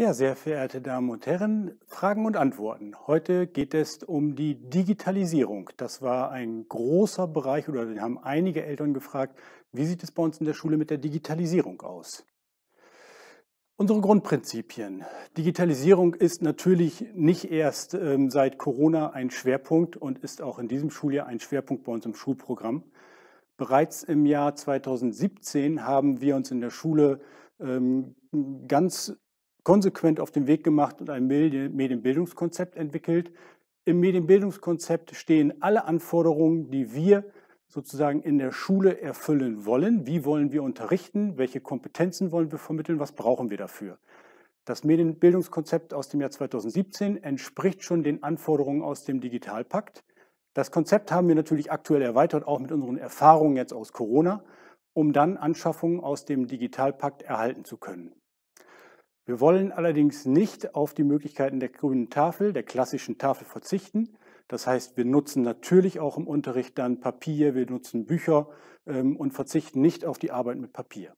Ja, sehr verehrte Damen und Herren, Fragen und Antworten. Heute geht es um die Digitalisierung. Das war ein großer Bereich oder haben einige Eltern gefragt, wie sieht es bei uns in der Schule mit der Digitalisierung aus? Unsere Grundprinzipien. Digitalisierung ist natürlich nicht erst ähm, seit Corona ein Schwerpunkt und ist auch in diesem Schuljahr ein Schwerpunkt bei uns im Schulprogramm. Bereits im Jahr 2017 haben wir uns in der Schule ähm, ganz konsequent auf den Weg gemacht und ein Medienbildungskonzept entwickelt. Im Medienbildungskonzept stehen alle Anforderungen, die wir sozusagen in der Schule erfüllen wollen. Wie wollen wir unterrichten? Welche Kompetenzen wollen wir vermitteln? Was brauchen wir dafür? Das Medienbildungskonzept aus dem Jahr 2017 entspricht schon den Anforderungen aus dem Digitalpakt. Das Konzept haben wir natürlich aktuell erweitert, auch mit unseren Erfahrungen jetzt aus Corona, um dann Anschaffungen aus dem Digitalpakt erhalten zu können. Wir wollen allerdings nicht auf die Möglichkeiten der grünen Tafel, der klassischen Tafel verzichten. Das heißt, wir nutzen natürlich auch im Unterricht dann Papier, wir nutzen Bücher ähm, und verzichten nicht auf die Arbeit mit Papier.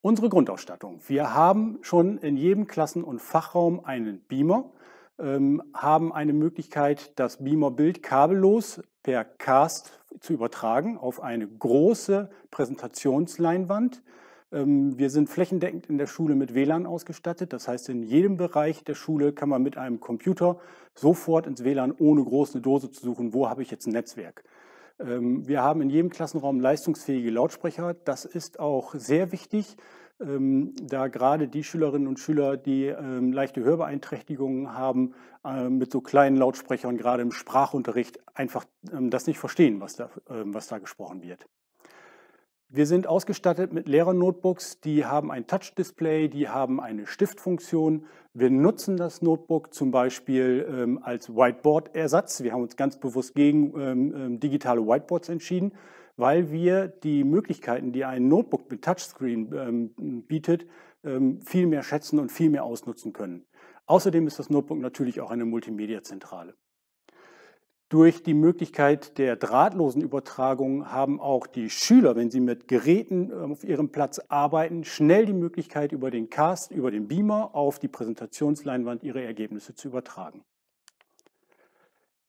Unsere Grundausstattung. Wir haben schon in jedem Klassen- und Fachraum einen Beamer, ähm, haben eine Möglichkeit, das Beamer-Bild kabellos per Cast zu übertragen auf eine große Präsentationsleinwand. Ähm, wir sind flächendeckend in der Schule mit WLAN ausgestattet. Das heißt, in jedem Bereich der Schule kann man mit einem Computer sofort ins WLAN, ohne groß eine Dose zu suchen, wo habe ich jetzt ein Netzwerk. Ähm, wir haben in jedem Klassenraum leistungsfähige Lautsprecher. Das ist auch sehr wichtig, ähm, da gerade die Schülerinnen und Schüler, die leichte Hörbeeinträchtigungen haben, mit so kleinen Lautsprechern gerade im Sprachunterricht einfach das nicht verstehen, was da, was da gesprochen wird. Wir sind ausgestattet mit Lehrer-Notebooks, die haben ein Touch-Display, die haben eine Stiftfunktion. Wir nutzen das Notebook zum Beispiel ähm, als Whiteboard-Ersatz. Wir haben uns ganz bewusst gegen ähm, ähm digitale Whiteboards entschieden, weil wir die Möglichkeiten, die ein Notebook mit Touchscreen ähm, bietet, ähm, viel mehr schätzen und viel mehr ausnutzen können. Außerdem ist das Notebook natürlich auch eine Multimedia-Zentrale. Durch die Möglichkeit der drahtlosen Übertragung haben auch die Schüler, wenn sie mit Geräten ähm, auf ihrem Platz arbeiten, schnell die Möglichkeit, über den Cast, über den Beamer auf die Präsentationsleinwand ihre Ergebnisse zu übertragen.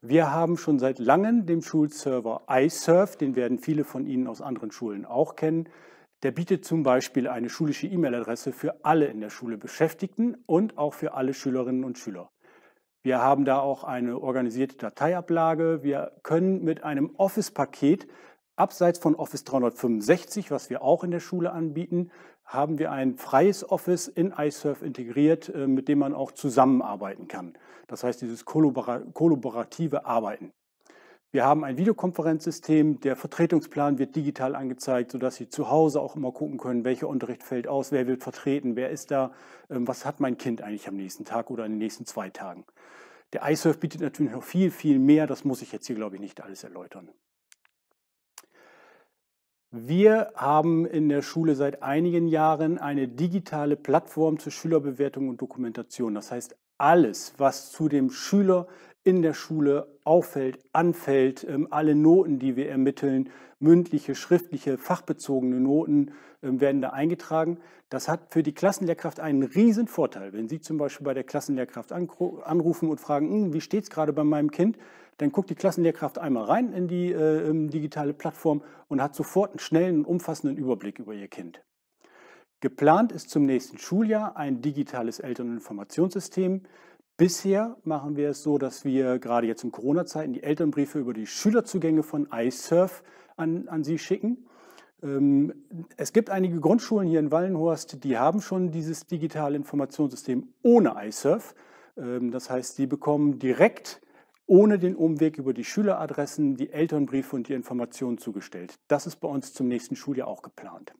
Wir haben schon seit langem den Schulserver iSurf, den werden viele von Ihnen aus anderen Schulen auch kennen. Der bietet zum Beispiel eine schulische E-Mail-Adresse für alle in der Schule Beschäftigten und auch für alle Schülerinnen und Schüler. Wir haben da auch eine organisierte Dateiablage. Wir können mit einem Office-Paket abseits von Office 365, was wir auch in der Schule anbieten, haben wir ein freies Office in iSurf integriert, äh, mit dem man auch zusammenarbeiten kann. Das heißt, dieses kollaborative Arbeiten. Wir haben ein Videokonferenzsystem. Der Vertretungsplan wird digital angezeigt, sodass Sie zu Hause auch immer gucken können, welcher Unterricht fällt aus, wer wird vertreten, wer ist da, ähm, was hat mein Kind eigentlich am nächsten Tag oder in den nächsten zwei Tagen. Der iSurf bietet natürlich noch viel, viel mehr. Das muss ich jetzt hier, glaube ich, nicht alles erläutern. Wir haben in der Schule seit einigen Jahren eine digitale Plattform zur Schülerbewertung und Dokumentation. Das heißt, alles, was zu dem Schüler in der Schule auffällt, anfällt, ähm, alle Noten, die wir ermitteln, mündliche, schriftliche, fachbezogene Noten ähm, werden da eingetragen. Das hat für die Klassenlehrkraft einen riesen Vorteil. Wenn Sie zum Beispiel bei der Klassenlehrkraft anrufen und fragen, hm, wie steht es gerade bei meinem Kind, dann guckt die Klassenlehrkraft einmal rein in die äh, ähm, digitale Plattform und hat sofort einen schnellen und umfassenden Überblick über ihr Kind. Geplant ist zum nächsten Schuljahr ein digitales Elterninformationssystem. Bisher machen wir es so, dass wir gerade jetzt in Corona-Zeiten die Elternbriefe über die Schülerzugänge von iSurf an, an Sie schicken. Ähm, es gibt einige Grundschulen hier in Wallenhorst, die haben schon dieses digitale Informationssystem ohne iSurf. Ähm, das heißt, sie bekommen direkt ohne den Umweg über die Schüleradressen die Elternbriefe und die Informationen zugestellt. Das ist bei uns zum nächsten Schuljahr auch geplant.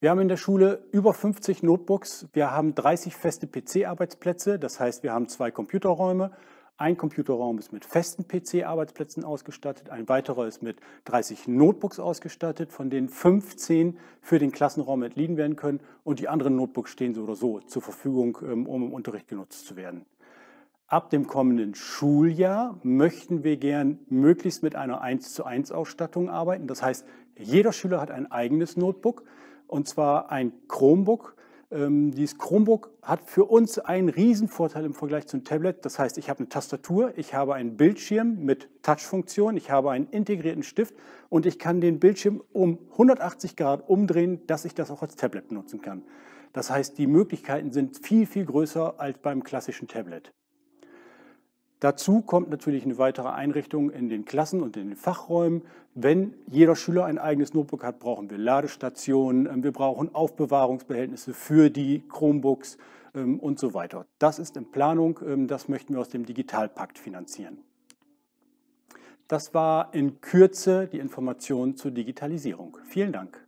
Wir haben in der Schule über 50 Notebooks, wir haben 30 feste PC-Arbeitsplätze, das heißt wir haben zwei Computerräume. Ein Computerraum ist mit festen PC-Arbeitsplätzen ausgestattet, ein weiterer ist mit 30 Notebooks ausgestattet, von denen 15 für den Klassenraum entliehen werden können und die anderen Notebooks stehen so oder so zur Verfügung, ähm, um im Unterricht genutzt zu werden. Ab dem kommenden Schuljahr möchten wir gern möglichst mit einer 1 zu 1 Ausstattung arbeiten. Das heißt, jeder Schüler hat ein eigenes Notebook und zwar ein Chromebook. Ähm, dieses Chromebook hat für uns einen Riesenvorteil im Vergleich zum Tablet. Das heißt, ich habe eine Tastatur, ich habe einen Bildschirm mit Touchfunktion, ich habe einen integrierten Stift und ich kann den Bildschirm um 180 Grad umdrehen, dass ich das auch als Tablet benutzen kann. Das heißt, die Möglichkeiten sind viel, viel größer als beim klassischen Tablet. Dazu kommt natürlich eine weitere Einrichtung in den Klassen und in den Fachräumen. Wenn jeder Schüler ein eigenes Notebook hat, brauchen wir Ladestationen, ähm, wir brauchen Aufbewahrungsbehältnisse für die Chromebooks ähm, und so weiter. Das ist in Planung, ähm, das möchten wir aus dem Digitalpakt finanzieren. Das war in Kürze die Information zur Digitalisierung. Vielen Dank.